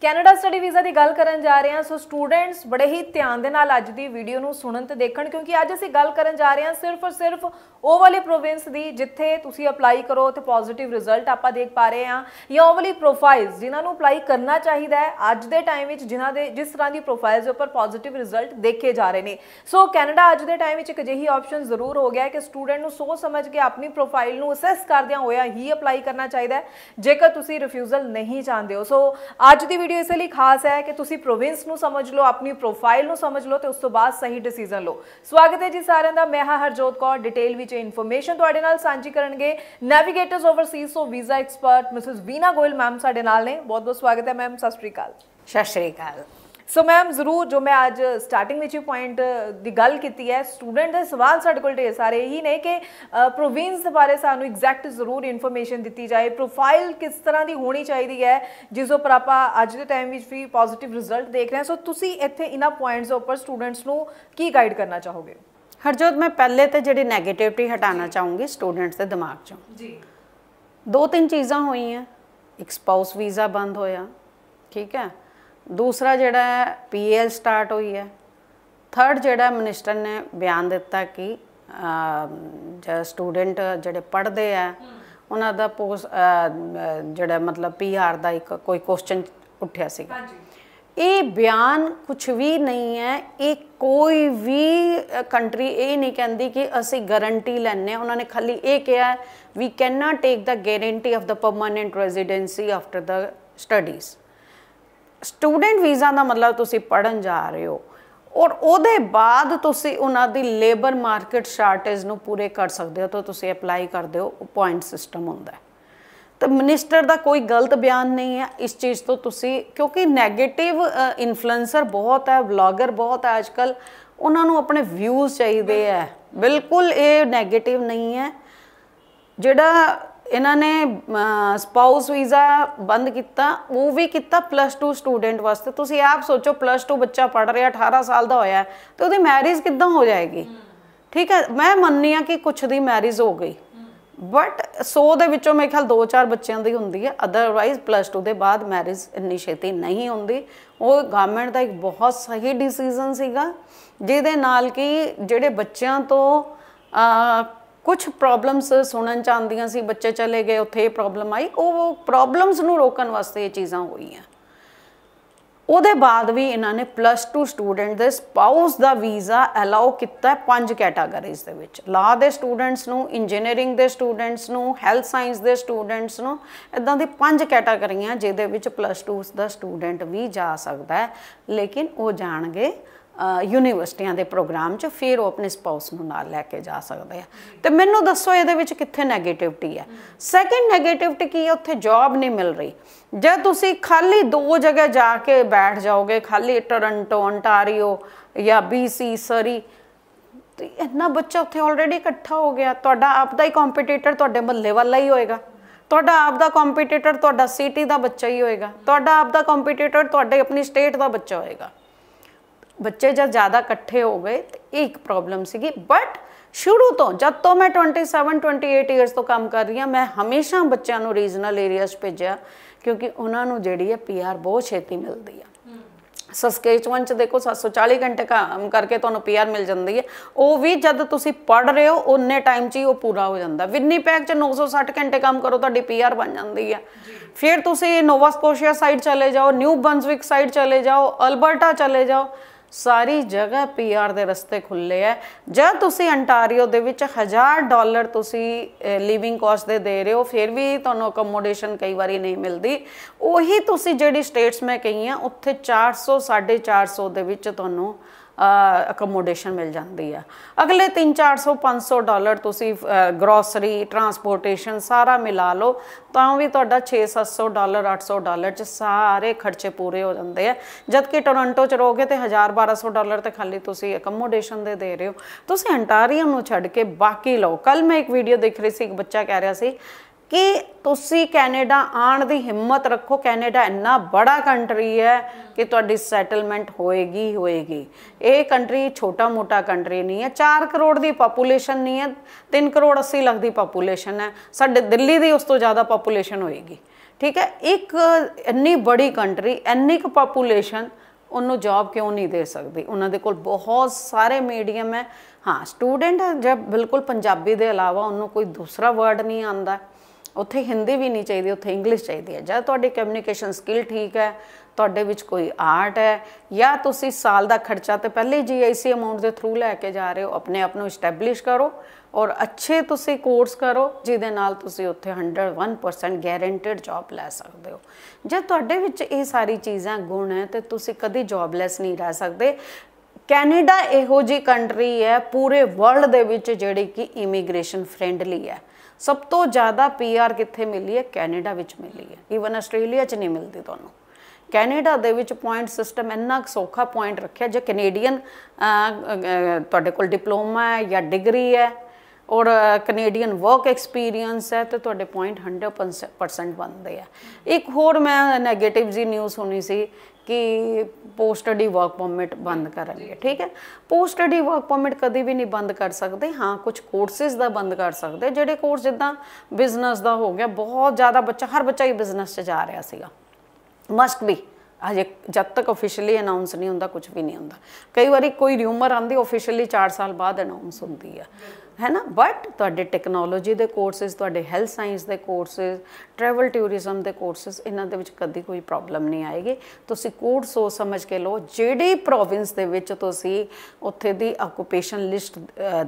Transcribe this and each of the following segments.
Canada study visa ਦੀ ਗੱਲ ਕਰਨ ਜਾ ਰਹੇ ਹਾਂ ਸੋ ਸਟੂਡੈਂਟਸ ਬੜੇ ਹੀ ਧਿਆਨ ਦੇ ਨਾਲ ਅੱਜ ਦੀ ਵੀਡੀਓ ਨੂੰ ਸੁਣਨ ਤੇ ਦੇਖਣ ਕਿਉਂਕਿ ਅੱਜ ਅਸੀਂ ਗੱਲ ਕਰਨ ਜਾ ਰਹੇ ਹਾਂ ਸਿਰਫ ਔਰ ਸਿਰਫ ਉਹ ਵਾਲੀ ਪ੍ਰੋਵਿੰਸ ਦੀ ਜਿੱਥੇ ਤੁਸੀਂ ਅਪਲਾਈ ਕਰੋ ਤੇ ਪੋਜ਼ਿਟਿਵ ਰਿਜ਼ਲਟ ਆਪਾਂ ਦੇਖ ਪਾ ਰਹੇ ਹਾਂ ਜਾਂ ਉਹ ਵਾਲੀ ਪ੍ਰੋਫਾਈਲ ਜਿਨ੍ਹਾਂ ਨੂੰ ਅਪਲਾਈ ਕਰਨਾ ਚਾਹੀਦਾ ਹੈ ਅੱਜ ਦੇ ਟਾਈਮ ਵਿੱਚ ਜਿਨ੍ਹਾਂ ਦੇ ਜਿਸ ਤਰ੍ਹਾਂ ਦੀ ਪ੍ਰੋਫਾਈਲਸ ਉੱਪਰ ਪੋਜ਼ਿਟਿਵ ਰਿਜ਼ਲਟ ਦੇਖੇ ਜਾ ਰਹੇ ਨੇ ਸੋ ਕੈਨੇਡਾ ਅੱਜ ਦੇ ਟਾਈਮ ਵਿੱਚ ਇੱਕ ਅਜਿਹੀ ਆਪਸ਼ਨ ਜ਼ਰੂਰ ਹੋ ਗਿਆ ਕਿ ਸਟੂਡੈਂਟ ਨੂੰ ਸੋਚ ਸਮਝ ਕੇ ਆਪਣੀ ਪ੍ਰੋਫਾਈਲ ਨੂੰ ਅਸੈਸ ਕਰਦਿਆਂ ਹੋਇਆ ਹੀ ਅਪਲਾਈ ਕਰਨਾ ਚਾਹੀਦਾ ਹੈ ਜੇਕਰ ਤੁਸੀਂ ਰਿਫਿਊਜ਼ਲ ਨਹੀਂ ਚਾਹੁੰਦੇ ਹੋ ਸੋ ਅੱਜ ਦੀ ਵੀਡੀਓ ਇਸ ਲਈ ਖਾਸ ਹੈ ਕਿ ਤੁਸੀਂ ਪ੍ਰੋਵਿੰਸ ਨੂੰ ਸਮਝ ਲਓ ਆਪਣੀ ਪ੍ਰੋਫਾਈਲ ਨੂੰ ਸਮਝ ਲਓ ਤੇ ਉਸ ਤੋਂ ਬਾਅਦ ਸਹੀ ਡਿਸੀਜਨ ਲਓ ਸਵਾਗਤ ਹੈ ਜੀ ਸਾਰਿਆਂ ਦਾ ਮੈਂ ਹਾਂ ਹਰਜੋਤ ਕੌਰ ਡਿਟੇਲ ਵਿੱਚ ਇਨਫੋਰਮੇਸ਼ਨ ਤੁਹਾਡੇ ਨਾਲ ਸਾਂਝੀ ਕਰਨਗੇ navigators overseas so visa expert Mrs Veena Goel ma'am ਸਾਡੇ ਨਾਲ ਨੇ ਬਹੁਤ ਬਹੁਤ ਸਵਾਗਤ ਹੈ ਮੈਮ ਸਤਿ ਸ਼੍ਰੀ ਅਕਾਲ ਸਤਿ ਸ਼੍ਰੀ ਅਕਾਲ ਸੋ ਮੈਮ ਜ਼ਰੂਰ ਜੋ ਮੈਂ ਅੱਜ ਸਟਾਰਟਿੰਗ ਵਿੱਚ ਹੀ ਪੁਆਇੰਟ ਦੀ ਗੱਲ ਕੀਤੀ ਹੈ ਸਟੂਡੈਂਟ ਦੇ ਸਵਾਲ ਸਾਡੇ ਕੋਲ ਢੇਰ ਸਾਰੇ ਹੀ ਨੇ ਕਿ ਪ੍ਰੋਵਿੰਸ ਦੇ ਬਾਰੇ ਸਾਨੂੰ ਐਗਜ਼ੈਕਟ ਜ਼ਰੂਰ ਇਨਫੋਰਮੇਸ਼ਨ ਦਿੱਤੀ ਜਾਏ ਪ੍ਰੋਫਾਈਲ ਕਿਸ ਤਰ੍ਹਾਂ ਦੀ ਹੋਣੀ ਚਾਹੀਦੀ ਹੈ ਜਿਸ ਉਪਰ ਆਪਾਂ ਅੱਜ ਦੇ ਟਾਈਮ ਵਿੱਚ ਵੀ ਪੋਜ਼ਿਟਿਵ ਰਿਜ਼ਲਟ ਦੇਖ ਰਹੇ ਹਾਂ ਸੋ ਤੁਸੀਂ ਇੱਥੇ ਇਹਨਾਂ ਪੁਆਇੰਟਸ ਉੱਪਰ ਸਟੂਡੈਂਟਸ ਨੂੰ ਕੀ ਗਾਈਡ ਕਰਨਾ ਚਾਹੋਗੇ ਹਰਜੋਤ ਮੈਂ ਪਹਿਲੇ ਤੇ ਜਿਹੜੀ 네ਗੇਟਿਵਿਟੀ ਹਟਾਉਣਾ ਚਾਹੂੰਗੀ ਸਟੂਡੈਂਟਸ ਦੇ ਦਿਮਾਗ ਚੋਂ ਜੀ ਦੋ ਤਿੰਨ ਚੀਜ਼ਾਂ ਹੋਈਆਂ ਇੱਕ ਸਪਾਊਸ ਵੀਜ਼ਾ ਬੰਦ ਹੋਇਆ ਠੀਕ ਹੈ ਦੂਸਰਾ ਜਿਹੜਾ ਪੀਐਲ ਸਟਾਰਟ ਹੋਈ ਹੈ ਥਰਡ ਜਿਹੜਾ ਮਿਨਿਸਟਰ ਨੇ ਬਿਆਨ ਦਿੱਤਾ ਕਿ ਜਿਹੜਾ ਸਟੂਡੈਂਟ ਜਿਹੜੇ ਪੜ੍ਹਦੇ ਆ ਉਹਨਾਂ ਦਾ ਪੋਸਟ ਜਿਹੜਾ ਮਤਲਬ ਪੀਆਰ ਦਾ ਇੱਕ ਕੋਈ ਕੁਐਸਚਨ ਉੱਠਿਆ ਸੀ ਹਾਂਜੀ ਇਹ ਬਿਆਨ ਕੁਝ ਵੀ ਨਹੀਂ ਹੈ ਇਹ ਕੋਈ ਵੀ ਕੰਟਰੀ ਇਹ ਨਹੀਂ ਕਹਿੰਦੀ ਕਿ ਅਸੀਂ ਗਾਰੰਟੀ ਲੈਣੇ ਉਹਨਾਂ ਨੇ ਖਾਲੀ ਇਹ ਕਿਹਾ we can not take the guarantee of the permanent residency after the studies student visa ਦਾ ਮਤਲਬ ਤੁਸੀਂ ਪੜਨ ਜਾ ਰਹੇ ਹੋ ਔਰ ਉਹਦੇ ਬਾਅਦ ਤੁਸੀਂ ਉਹਨਾਂ ਦੀ ਲੇਬਰ ਮਾਰਕੀਟ ਸ਼ਾਰਟੇਜ ਨੂੰ ਪੂਰੇ ਕਰ ਸਕਦੇ ਹੋ ਤਾਂ ਤੁਸੀਂ ਅਪਲਾਈ ਕਰਦੇ ਹੋ ਪੁਆਇੰਟ ਸਿਸਟਮ ਹੁੰਦਾ ਹੈ ਤਾਂ ਮਿਨਿਸਟਰ ਦਾ ਕੋਈ ਗਲਤ ਬਿਆਨ ਨਹੀਂ ਹੈ ਇਸ ਚੀਜ਼ ਤੋਂ ਤੁਸੀਂ ਕਿਉਂਕਿ 네ਗੇਟਿਵ ਇਨਫਲੂਐਂਸਰ ਬਹੁਤ ਹੈ ਵਲੌਗਰ ਬਹੁਤ ਹੈ ਅੱਜਕੱਲ ਉਹਨਾਂ ਨੂੰ ਆਪਣੇ ਵਿਊਜ਼ ਚਾਹੀਦੇ ਆ ਬਿਲਕੁਲ ਇਹ 네ਗੇਟਿਵ ਨਹੀਂ ਹੈ ਜਿਹੜਾ ਇਹਨਾਂ ਨੇ ਸਪਾਊਸ ਵੀਜ਼ਾ ਬੰਦ ਕੀਤਾ ਉਹ ਵੀ ਕੀਤਾ ਪਲੱਸ 2 ਸਟੂਡੈਂਟ ਵਾਸਤੇ ਤੁਸੀਂ ਆਪ ਸੋਚੋ ਪਲੱਸ 2 ਬੱਚਾ ਪੜ ਰਿਹਾ 18 ਸਾਲ ਦਾ ਹੋਇਆ ਤੇ ਉਹਦੀ ਮੈਰਿਜ ਕਿੱਦਾਂ ਹੋ ਜਾਏਗੀ ਠੀਕ ਹੈ ਮੈਂ ਮੰਨਨੀ ਆ ਕਿ ਕੁਛ ਦੀ ਮੈਰਿਜ ਹੋ ਗਈ ਬਟ 100 ਦੇ ਵਿੱਚੋਂ ਮੇਰੇ ਖਿਆਲ 2-4 ਬੱਚਿਆਂ ਦੀ ਹੁੰਦੀ ਹੈ ਅਦਰਵਾਈਜ਼ ਪਲੱਸ 2 ਦੇ ਬਾਅਦ ਮੈਰਿਜ ਇੰਨੀ ਛੇਤੀ ਨਹੀਂ ਹੁੰਦੀ ਉਹ ਗਵਰਨਮੈਂਟ ਦਾ ਇੱਕ ਬਹੁਤ ਸਹੀ ਡਿਸੀਜਨ ਸੀਗਾ ਜਿਹਦੇ ਨਾਲ ਕਿ ਜਿਹੜੇ ਬੱਚਿਆਂ ਤੋਂ ਕੁਝ ਪ੍ਰੋਬਲਮਸ ਸੁਣਨ ਚ ਆਉਂਦੀਆਂ ਸੀ ਬੱਚੇ ਚਲੇ ਗਏ ਉੱਥੇ ਪ੍ਰੋਬਲਮ ਆਈ ਉਹ ਪ੍ਰੋਬਲਮਸ ਨੂੰ ਰੋਕਣ ਵਾਸਤੇ ਇਹ ਚੀਜ਼ਾਂ ਹੋਈਆਂ ਉਹਦੇ ਬਾਅਦ ਵੀ ਇਹਨਾਂ ਨੇ ਪਲੱਸ 2 ਸਟੂਡੈਂਟ ਦੇ ਸਪਾਊਸ ਦਾ ਵੀਜ਼ਾ ਅਲਾਉ ਕੀਤਾ ਪੰਜ ਕੈਟਾਗਰੀਜ਼ ਦੇ ਵਿੱਚ ਲਾ ਦੇ ਸਟੂਡੈਂਟਸ ਨੂੰ ਇੰਜੀਨੀਅਰਿੰਗ ਦੇ ਸਟੂਡੈਂਟਸ ਨੂੰ ਹੈਲਥ ਸਾਇੰਸ ਦੇ ਸਟੂਡੈਂਟਸ ਨੂੰ ਇਦਾਂ ਦੀ ਪੰਜ ਕੈਟਾਗਰੀਆਂ ਜਿਹਦੇ ਵਿੱਚ ਪਲੱਸ 2 ਦਾ ਸਟੂਡੈਂਟ ਵੀ ਜਾ ਸਕਦਾ ਹੈ ਲੇਕਿਨ ਉਹ ਜਾਣਗੇ ਯੂਨੀਵਰਸਿਟੀਆਂ ਦੇ ਪ੍ਰੋਗਰਾਮ 'ਚ ਫਿਰ ਉਹ ਆਪਣੇ ਸਪਾਊਸ ਨੂੰ ਨਾਲ ਲੈ ਕੇ ਜਾ ਸਕਦੇ ਆ ਤੇ ਮੈਨੂੰ ਦੱਸੋ ਇਹਦੇ ਵਿੱਚ ਕਿੱਥੇ 네ਗੇਟਿਵਿਟੀ ਹੈ ਸੈਕੰਡ 네ਗੇਟਿਵਿਟੀ ਕੀ ਹੈ ਉੱਥੇ ਜੌਬ ਨਹੀਂ ਮਿਲ ਰਹੀ ਜੇ ਤੁਸੀਂ ਖਾਲੀ ਦੋ ਜਗ੍ਹਾ ਜਾ ਕੇ ਬੈਠ ਜਾਓਗੇ ਖਾਲੀ ਟੋਰਾਂਟੋ ਓਨਟਾਰੀਓ ਜਾਂ ਬੀਸੀ ਸਰੀ ਤੇ ਇੰਨਾ ਬੱਚਾ ਉੱਥੇ ਆਲਰੇਡੀ ਇਕੱਠਾ ਹੋ ਗਿਆ ਤੁਹਾਡਾ ਆਪ ਦਾ ਹੀ ਕੰਪੀਟੀਟਰ ਤੁਹਾਡੇ ਮੱਲੇ ਵਾਲਾ ਹੀ ਹੋਏਗਾ ਤੁਹਾਡਾ ਆਪ ਦਾ ਕੰਪੀਟੀਟਰ ਤੁਹਾਡਾ ਸਿਟੀ ਦਾ ਬੱਚਾ ਹੀ ਹੋਏਗਾ ਤੁਹਾਡਾ ਆਪ ਦਾ ਕੰਪੀਟੀਟਰ ਤੁਹਾਡੇ ਆਪਣੀ ਸਟੇਟ ਦਾ ਬੱਚਾ ਹੋਏਗਾ ਬੱਚੇ ਜਦ ਜ਼ਿਆਦਾ ਇਕੱਠੇ ਹੋ ਗਏ ਤੇ ਇੱਕ ਪ੍ਰੋਬਲਮ ਸੀਗੀ ਬਟ ਸ਼ੁਰੂ ਤੋਂ ਜਦ ਤੋਂ ਮੈਂ 27 28 ਇਅਰਸ ਤੋਂ ਕੰਮ ਕਰ ਰਹੀ ਹਾਂ ਮੈਂ ਹਮੇਸ਼ਾ ਬੱਚਿਆਂ ਨੂੰ ਰੀਜਨਲ ਏਰੀਆਸ ਭੇਜਿਆ ਕਿਉਂਕਿ ਉਹਨਾਂ ਨੂੰ ਜਿਹੜੀ ਹੈ ਪੀਆਰ ਬਹੁਤ ਛੇਤੀ ਮਿਲਦੀ ਆ ਸਸਕੇਚਵਨ ਚ ਦੇਖੋ 740 ਘੰਟੇ ਕੰਮ ਕਰਕੇ ਤੁਹਾਨੂੰ ਪੀਆਰ ਮਿਲ ਜਾਂਦੀ ਹੈ ਉਹ ਵੀ ਜਦ ਤੁਸੀਂ ਪੜ ਰਹੇ ਹੋ ਉਹਨੇ ਟਾਈਮ 'ਚ ਹੀ ਉਹ ਪੂਰਾ ਹੋ ਜਾਂਦਾ ਵਿਨੀਪੈਗ ਚ 960 ਘੰਟੇ ਕੰਮ ਕਰੋ ਤੁਹਾਡੀ ਪੀਆਰ ਬਣ ਜਾਂਦੀ ਹੈ ਫਿਰ ਤੁਸੀਂ ਨੋਵਾ ਸਕੋਸ਼ੀਆ ਸਾਈਡ ਚਲੇ ਜਾਓ ਨਿਊ ਬਨਸਵਿਕ ਸਾਈਡ ਚਲੇ ਜਾਓ ਅਲਬਰਟਾ ਚਲੇ ਜਾਓ ਸਾਰੀ ਜਗ੍ਹਾ ਪੀਆਰ ਦੇ ਰਸਤੇ ਖੁੱਲੇ ਐ ਜਦ ਤੁਸੀਂ ਅੰਟਾਰੀਓ ਦੇ ਵਿੱਚ 1000 ਡਾਲਰ ਤੁਸੀਂ ਲਿਵਿੰਗ ਕਾਸਟ ਦੇ ਦੇ ਰਹੇ ਹੋ ਫਿਰ ਵੀ ਤੁਹਾਨੂੰ ਅਕਮੋਡੇਸ਼ਨ ਕਈ ਵਾਰੀ ਨਹੀਂ ਮਿਲਦੀ ਉਹੀ ਤੁਸੀਂ ਜਿਹੜੀ ਸਟੇਟਸ ਮੈਂ ਕਹੀਆਂ ਉੱਥੇ 400 450 ਦੇ ਵਿੱਚ ਤੁਹਾਨੂੰ ਅਕਮੋਡੇਸ਼ਨ ਮਿਲ ਜਾਂਦੀ ਆ ਅਗਲੇ 3-400 500 ਡਾਲਰ ਤੁਸੀਂ ਗਰੋਸਰੀ ਟਰਾਂਸਪੋਰਟੇਸ਼ਨ ਸਾਰਾ ਮਿਲਾ ਲਓ ਤਾਂ ਵੀ ਤੁਹਾਡਾ 6-700 ਡਾਲਰ 800 ਡਾਲਰ ਚ ਸਾਰੇ ਖਰਚੇ ਪੂਰੇ ਹੋ ਜਾਂਦੇ ਆ ਜਦ ਕਿ ਟੋਰਾਂਟੋ ਚ ਰਹੋਗੇ ਤੇ 1000-1200 ਡਾਲਰ ਤੇ ਖਾਲੀ ਤੁਸੀਂ ਅਕਮੋਡੇਸ਼ਨ ਦੇ ਦੇ ਰਹੇ ਹੋ ਤੁਸੀਂ ਅੰਟਾਰੀਅਮ ਨੂੰ ਛੱਡ ਕੇ ਬਾਕੀ ਲਓ ਕੱਲ ਮੈਂ ਇੱਕ ਵੀਡੀਓ ਦੇਖ ਰਹੀ ਸੀ ਇੱਕ ਬੱਚਾ ਕਹਿ ਰਿਹਾ ਸੀ ਕਿ ਤੁਸੀਂ ਕੈਨੇਡਾ ਆਣ ਦੀ ਹਿੰਮਤ ਰੱਖੋ ਕੈਨੇਡਾ ਇੰਨਾ ਬੜਾ ਕੰਟਰੀ ਹੈ ਕਿ ਤੁਹਾਡੀ ਸੈਟਲਮੈਂਟ ਹੋਏਗੀ ਹੋਏਗੀ ਇਹ ਕੰਟਰੀ ਛੋਟਾ-ਮੋਟਾ ਕੰਟਰੀ ਨਹੀਂ ਹੈ 4 ਕਰੋੜ ਦੀ ਪੋਪੂਲੇਸ਼ਨ ਨਹੀਂ ਹੈ 3 ਕਰੋੜ 80 ਲੱਖ ਦੀ ਪੋਪੂਲੇਸ਼ਨ ਹੈ ਸਾਡੇ ਦਿੱਲੀ ਦੀ ਉਸ ਤੋਂ ਜ਼ਿਆਦਾ ਪੋਪੂਲੇਸ਼ਨ ਹੋਏਗੀ ਠੀਕ ਹੈ ਇੱਕ ਇੰਨੀ ਬੜੀ ਕੰਟਰੀ ਇੰਨੀ ਕੁ ਪੋਪੂਲੇਸ਼ਨ ਉਹਨੂੰ ਜੌਬ ਕਿਉਂ ਨਹੀਂ ਦੇ ਸਕਦੀ ਉਹਨਾਂ ਦੇ ਕੋਲ ਬਹੁਤ ਸਾਰੇ ਮੀਡੀਅਮ ਹੈ ਹਾਂ ਸਟੂਡੈਂਟ ਜਦ ਬਿਲਕੁਲ ਪੰਜਾਬੀ ਦੇ ਇਲਾਵਾ ਉਹਨੂੰ ਕੋਈ ਦੂਸਰਾ ਵਰਡ ਨਹੀਂ ਆਉਂਦਾ ਉੱਥੇ ਹਿੰਦੀ ਵੀ ਨਹੀਂ ਚਾਹੀਦੀ ਉੱਥੇ ਇੰਗਲਿਸ਼ ਚਾਹੀਦੀ ਹੈ ਜਾਂ ਤੁਹਾਡੀ ਕਮਿਊਨੀਕੇਸ਼ਨ ਸਕਿੱਲ ਠੀਕ ਹੈ ਤੁਹਾਡੇ ਵਿੱਚ ਕੋਈ ਆਰਟ ਹੈ ਜਾਂ ਤੁਸੀਂ ਸਾਲ ਦਾ ਖਰਚਾ ਤੇ ਪਹਿਲੇ ਜੀਆਈਸੀ ਅਮਾਉਂਟ ਦੇ ਥਰੂ ਲੈ ਕੇ ਜਾ ਰਹੇ ਹੋ ਆਪਣੇ ਆਪ ਨੂੰ ਸਟੈਬਲਿਸ਼ ਕਰੋ ਔਰ ਅੱਛੇ ਤੁਸੀਂ ਕੋਰਸ ਕਰੋ ਜਿਹਦੇ ਨਾਲ ਤੁਸੀਂ ਉੱਥੇ 101% ਗਾਰੰਟਡ ਜੌਬ ਲੈ ਸਕਦੇ ਹੋ ਜੇ ਤੁਹਾਡੇ ਵਿੱਚ ਇਹ ਸਾਰੀ ਚੀਜ਼ਾਂ ਗੁਣ ਹੈ ਤੇ ਤੁਸੀਂ ਕਦੀ ਜੌਬਲੈਸ ਨਹੀਂ ਰਹਿ ਸਕਦੇ ਕੈਨੇਡਾ ਇਹੋ ਜੀ ਕੰਟਰੀ ਹੈ ਪੂਰੇ ਵਰਲਡ ਦੇ ਵਿੱਚ ਜਿਹੜੀ ਕਿ ਇਮੀਗ੍ਰੇਸ਼ਨ ਫ੍ਰੈਂਡਲੀ ਹੈ ਸਭ ਤੋਂ ਜ਼ਿਆਦਾ ਪੀਆਰ ਕਿੱਥੇ ਮਿਲੀ ਹੈ ਕੈਨੇਡਾ ਵਿੱਚ ਮਿਲੀ ਹੈ ਈਵਨ ਆਸਟ੍ਰੇਲੀਆ 'ਚ ਨਹੀਂ ਮਿਲਦੀ ਤੁਹਾਨੂੰ ਕੈਨੇਡਾ ਦੇ ਵਿੱਚ ਪੁਆਇੰਟ ਸਿਸਟਮ ਇੰਨਾ ਸੌਖਾ ਪੁਆਇੰਟ ਰੱਖਿਆ ਜੇ ਕੈਨੇਡੀਅਨ ਤੁਹਾਡੇ ਕੋਲ ਡਿਪਲੋਮਾ ਹੈ ਜਾਂ ਡਿਗਰੀ ਹੈ ਔਰ ਕੈਨੇਡੀਅਨ ਵਰਕ ਐਕਸਪੀਰੀਅੰਸ ਹੈ ਤੇ ਤੁਹਾਡੇ ਪੁਆਇੰਟ 100% ਬਣਦੇ ਆ ਇੱਕ ਹੋਰ ਮੈਂ 네ਗੇਟਿਵ ਜੀ ਨਿਊਜ਼ ਸੁਣੀ ਸੀ ਕਿ ਪੋਸਟ ਸਟੱਡੀ ਵਰਕ ਪਰਮਿਟ ਬੰਦ ਕਰਨਗੇ ਠੀਕ ਹੈ ਪੋਸਟ ਸਟੱਡੀ ਵਰਕ ਪਰਮਿਟ ਕਦੇ ਵੀ ਨਹੀਂ ਬੰਦ ਕਰ ਸਕਦੇ ਹਾਂ ਕੁਝ ਕੋਰਸਸ ਦਾ ਬੰਦ ਕਰ ਸਕਦੇ ਜਿਹੜੇ ਕੋਰਸ ਜਿੱਦਾਂ ਬਿਜ਼ਨਸ ਦਾ ਹੋ ਗਿਆ ਬਹੁਤ ਜ਼ਿਆਦਾ ਬੱਚਾ ਹਰ ਬੱਚਾ ਹੀ ਬਿਜ਼ਨਸ 'ਚ ਜਾ ਰਿਹਾ ਸੀਗਾ ਮਸਟ ਬੀ ਹਜੇ ਜਦ ਤੱਕ ਅਫੀਸ਼ੀਅਲੀ ਅਨਾਉਂਸ ਨਹੀਂ ਹੁੰਦਾ ਕੁਝ ਵੀ ਨਹੀਂ ਹੁੰਦਾ ਕਈ ਵਾਰੀ ਕੋਈ ਰਿਊਮਰ ਆਂਦੀ ਅਫੀਸ਼ੀਅਲੀ 4 ਸਾਲ ਬਾਅਦ ਅਨਾਉਂਸ ਹੁੰਦੀ ਆ ਹੈ ਨਾ ਬਟ ਤੁਹਾਡੇ ਟੈਕਨੋਲੋਜੀ ਦੇ ਕੋਰਸਸ ਤੁਹਾਡੇ ਹੈਲਥ ਸਾਇੰਸ ਦੇ ਕੋਰਸਸ ਟਰੈਵਲ ਟੂਰਿਜ਼ਮ ਦੇ ਕੋਰਸਸ ਇਹਨਾਂ ਦੇ ਵਿੱਚ ਕਦੀ ਕੋਈ ਪ੍ਰੋਬਲਮ ਨਹੀਂ ਆਏਗੀ ਤੁਸੀਂ ਕੋਡ ਸੋ ਸਮਝ ਕੇ ਲਓ ਜਿਹੜੀ ਪ੍ਰੋਵਿੰਸ ਦੇ ਵਿੱਚ ਤੁਸੀਂ ਉੱਥੇ ਦੀ ਆਕੂਪੇਸ਼ਨ ਲਿਸਟ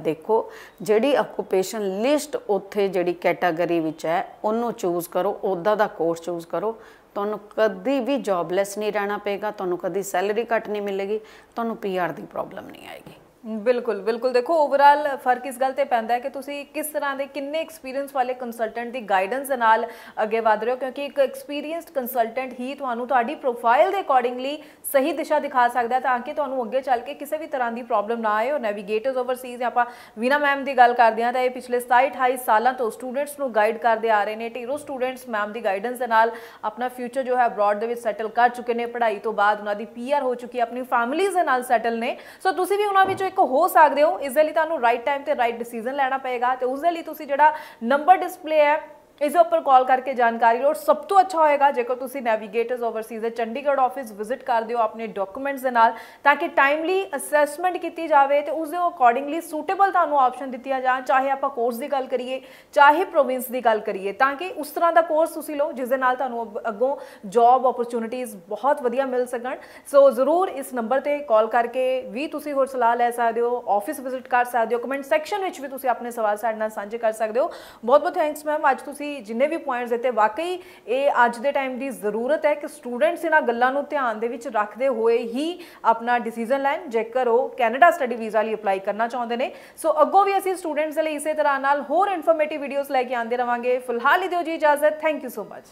ਦੇਖੋ ਜਿਹੜੀ ਆਕੂਪੇਸ਼ਨ ਲਿਸਟ ਉੱਥੇ ਜਿਹੜੀ ਕੈਟਾਗਰੀ ਵਿੱਚ ਹੈ ਉਹਨੂੰ ਚੂਜ਼ ਕਰੋ ਉਹਦਾ ਦਾ ਕੋਰਸ ਚੂਜ਼ ਕਰੋ ਤੁਹਾਨੂੰ ਕਦੀ ਵੀ ਜੌਬਲੈਸ ਨਹੀਂ ਰਹਿਣਾ ਪਏਗਾ ਤੁਹਾਨੂੰ ਕਦੀ ਸੈਲਰੀ ਕੱਟ ਨਹੀਂ ਮਿਲੇਗੀ ਤੁਹਾਨੂੰ ਪੀਆਰ ਦੀ ਪ੍ਰੋਬਲਮ ਨਹੀਂ ਆਏਗੀ ਬਿਲਕੁਲ ਬਿਲਕੁਲ ਦੇਖੋ ਓਵਰਆਲ ਫਰਕ ਇਸ ਗੱਲ ਤੇ ਪੈਂਦਾ ਹੈ ਕਿ ਤੁਸੀਂ ਕਿਸ ਤਰ੍ਹਾਂ ਦੇ ਕਿੰਨੇ ਐਕਸਪੀਰੀਅੰਸ ਵਾਲੇ ਕੰਸਲਟੈਂਟ ਦੀ ਗਾਈਡੈਂਸ ਦੇ ਨਾਲ ਅੱਗੇ ਵਧ ਰਹੇ ਹੋ ਕਿਉਂਕਿ ਇੱਕ ਐਕਸਪੀਰੀਅੰਸਡ ਕੰਸਲਟੈਂਟ ਹੀ ਤੁਹਾਨੂੰ ਤੁਹਾਡੀ ਪ੍ਰੋਫਾਈਲ ਦੇ ਅਕੋਰਡਿੰਗਲੀ ਸਹੀ ਦਿਸ਼ਾ ਦਿਖਾ ਸਕਦਾ ਤਾਂ ਕਿ ਤੁਹਾਨੂੰ ਅੱਗੇ ਚੱਲ ਕੇ ਕਿਸੇ ਵੀ ਤਰ੍ਹਾਂ ਦੀ ਪ੍ਰੋਬਲਮ ਨਾ ਆਏ ਔਰ ਨੈਵੀਗੇਟਰਸ ਓਵਰਸੀਜ਼ ਆਪਾਂ ਵੀਨਾ ਮੈਮ ਦੀ ਗੱਲ ਕਰਦੇ ਹਾਂ ਤਾਂ ਇਹ ਪਿਛਲੇ 27 28 ਸਾਲਾਂ ਤੋਂ ਸਟੂਡੈਂਟਸ ਨੂੰ ਗਾਈਡ ਕਰਦੇ ਆ ਰਹੇ ਨੇ ਟੀਰੋ ਸਟੂਡੈਂਟਸ ਮੈਮ ਦੀ ਗਾਈਡੈਂਸ ਦੇ ਨਾਲ ਆਪਣਾ ਫਿਊਚਰ ਜੋ ਹੈ ਅਬਰਾਡ ਦੇ ਵਿੱਚ ਸੈਟਲ ਕਰ ਚੁੱਕੇ ਨੇ ਪੜ੍ਹਾਈ ਤੋਂ ਬਾਅਦ ਉਹਨਾਂ ਦੀ ਪੀਆਰ ਹੋ ਚੁੱਕੀ ਆਪਣੀ ਫੈਮਿਲੀਜ਼ ਦੇ ਨਾਲ ਸੈਟਲ ਨੇ ਸੋ ਤੁਸੀਂ ਵੀ ਉਹਨਾਂ ਵਿੱਚੋਂ ਇੱਕ ਹੋ ਸਕਦੇ ਹੋ ਇਸ ਦੇ ਲਈ ਤੁਹਾਨੂੰ ਰਾਈਟ ਟਾਈਮ ਤੇ ਰਾਈਟ ਡਿਸੀਜਨ ਲੈਣਾ ਪਏਗਾ ਤੇ ਉਸ ਦੇ ਲਈ ਤੁਸੀਂ ਜਿਹੜਾ ਨੰਬਰ ਡਿਸਪਲੇ ਹੈ ਇਸ ਉੱਪਰ ਕਾਲ ਕਰਕੇ ਜਾਣਕਾਰੀ ਲਓ ਸਭ ਤੋਂ ਅੱਛਾ ਹੋਏਗਾ ਜੇਕਰ ਤੁਸੀਂ ਨੈਵੀਗੇਟਰਸ ਓਵਰਸੀਜ਼ ਦੇ ਚੰਡੀਗੜ੍ਹ ਆਫਿਸ ਵਿਜ਼ਿਟ ਕਰਦੇ ਹੋ ਆਪਣੇ ਡਾਕੂਮੈਂਟਸ ਦੇ ਨਾਲ ਤਾਂ ਕਿ ਟਾਈਮਲੀ ਅਸੈਸਮੈਂਟ ਕੀਤੀ ਜਾਵੇ ਤੇ ਉਸ ਦੇ ਅਕੋਰਡਿੰਗਲੀ ਸੂਟੇਬਲ ਤੁਹਾਨੂੰ ਆਪਸ਼ਨ ਦਿੱਤੀਆਂ ਜਾਣ ਚਾਹੇ ਆਪਾਂ ਕੋਰਸ ਦੀ ਗੱਲ ਕਰੀਏ ਚਾਹੇ ਪ੍ਰੋਵਿੰਸ ਦੀ ਗੱਲ ਕਰੀਏ ਤਾਂ ਕਿ ਉਸ ਤਰ੍ਹਾਂ ਦਾ ਕੋਰਸ ਤੁਸੀਂ ਲਓ ਜਿਸ ਦੇ ਨਾਲ ਤੁਹਾਨੂੰ ਅੱਗੋਂ ਜੌਬ ਓਪਰਚ्युनिटीज ਬਹੁਤ ਵਧੀਆ ਮਿਲ ਸਕਣ ਸੋ ਜ਼ਰੂਰ ਇਸ ਨੰਬਰ ਤੇ ਕਾਲ ਕਰਕੇ ਵੀ ਤੁਸੀਂ ਹੋਰ ਸਲਾਹ ਲੈ ਸਕਦੇ ਹੋ ਆਫਿਸ ਵਿਜ਼ਿਟ ਕਰ ਸਕਦੇ ਹੋ ਕਮੈਂਟ ਸੈਕਸ਼ਨ ਵਿੱਚ ਵੀ ਤੁਸੀਂ ਆਪਣੇ ਸਵਾਲ ਸਾਡੇ ਨਾਲ ਸਾਂਝੇ ਕਰ ਸਕਦੇ ਹੋ ਬਹੁਤ ਬਹੁਤ ਥੈਂਕਸ ਮੈਮ ਅੱਜ ਤੁਸੀਂ ਵੀ ਜਿੰਨੇ ਵੀ ਪੁਆਇੰਟਸ ਦਿੱਤੇ ਵਾਕਈ ਇਹ ਅੱਜ ਦੇ ਟਾਈਮ ਦੀ ਜ਼ਰੂਰਤ ਹੈ ਕਿ ਸਟੂਡੈਂਟਸ ਇਹਨਾਂ ਗੱਲਾਂ ਨੂੰ ਧਿਆਨ ਦੇ ਵਿੱਚ ਰੱਖਦੇ ਹੋਏ ਹੀ ਆਪਣਾ ਡਿਸੀਜਨ ਲੈਣ ਜੇਕਰ ਉਹ ਕੈਨੇਡਾ ਸਟੱਡੀ ਵੀਜ਼ਾ ਲਈ ਅਪਲਾਈ ਕਰਨਾ ਚਾਹੁੰਦੇ ਨੇ ਸੋ ਅੱਗੋਂ ਵੀ ਅਸੀਂ ਸਟੂਡੈਂਟਸ ਲਈ ਇਸੇ ਤਰ੍ਹਾਂ ਨਾਲ ਹੋਰ ਇਨਫੋਰਮੇਟਿਵ ਵੀਡੀਓਜ਼ ਲੈ ਕੇ ਆਉਂਦੇ ਰਵਾਂਗੇ ਫਿਲਹਾਲ ਹੀ ਦਿਓ ਜੀ ਇਜਾਜ਼ਤ thank you so much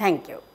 thank you